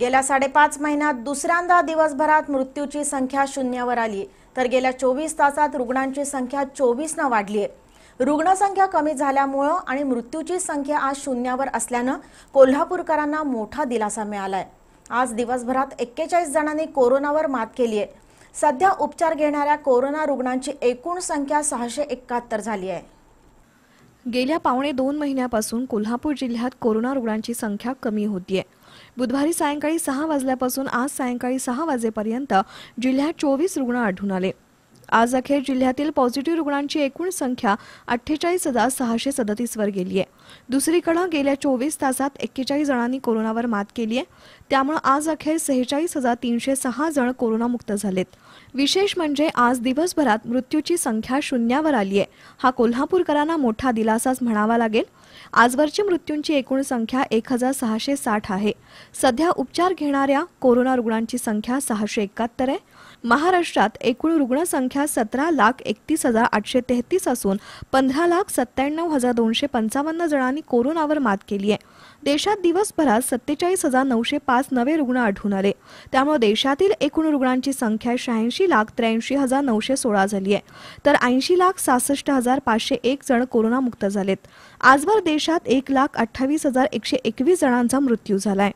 गेल्या साडेपाच महिन्यात दुसऱ्यांदा दिवसभरात मृत्यूची संख्या शून्यावर आली तर गेल्या चोवीस तासात रुग्णांची संख्या चोवीसनं वाढली आहे रुग्णसंख्या कमी झाल्यामुळं आणि मृत्यूची संख्या आज शून्यावर असल्यानं कोल्हापूरकरांना मोठा दिलासा मिळालाय आज दिवसभरात एक्केचाळीस जणांनी कोरोनावर मात केली आहे सध्या उपचार घेणाऱ्या कोरोना रुग्णांची एकूण संख्या सहाशे एकाहत्तर झाली आहे गेल्या पावणे दोन महिन्यापासून कोल्हापूर जिल्ह्यात कोरोना रुग्णांची संख्या कमी होतीये बुधवारी सायंकाळी सहा वाजल्यापासून आज सायंकाळी सहा वाजेपर्यंत जिल्ह्यात चोवीस रुग्ण आढळून आले आज अखेर जिल्ह्यातील पॉझिटिव्ह रुग्णांची एकूण संख्या अठ्ठेचाळीस हजार सहाशे सदतीसवर गेली आहे दुसरीकडे गेल्या चोवीस तासात एक्केचाळीस जणांनी कोरोनावर मात केली आहे त्यामुळे आज अखेर सेहेचाळीस हजार तीनशे सहा जण कोरोनामुक्त झालेत विशेष म्हणजे आज दिवसभरात मृत्यूची संख्या शून्यावर आली आहे हा कोल्हापूरकरांना मोठा दिलासाच म्हणावा लागेल आजवरची मृत्यूंची एकूण संख्या एक हजार सहाशे साठ आहे सध्या उपचार घेणाऱ्या कोरोना रुग्णांची संख्या सहाशे एकाहत्तर आहे महाराष्ट्रात एकूण रुग्णसंख्या सतरा लाख एकतीस हजार आठशे तेहतीस असून पंधरा लाख सत्त्याण्णव हजार दोनशे पंचावन्न जणांनी कोरोनावर मात केली आहे देशात दिवसभरात सत्तेचाळीस हजार नऊशे पाच नवे रुग्ण आढळून आले त्यामुळे देशातील एकूण रुग्णांची संख्या शहाऐंशी लाख त्र्याऐंशी हजार नऊशे सोळा झाली आहे तर ऐंशी लाख सहासष्ट हजार पाचशे एक जण कोरोनामुक्त झालेत आजवर देशात एक लाख अठ्ठावीस हजार एकशे एकवीस जणांचा मृत्यू झालाय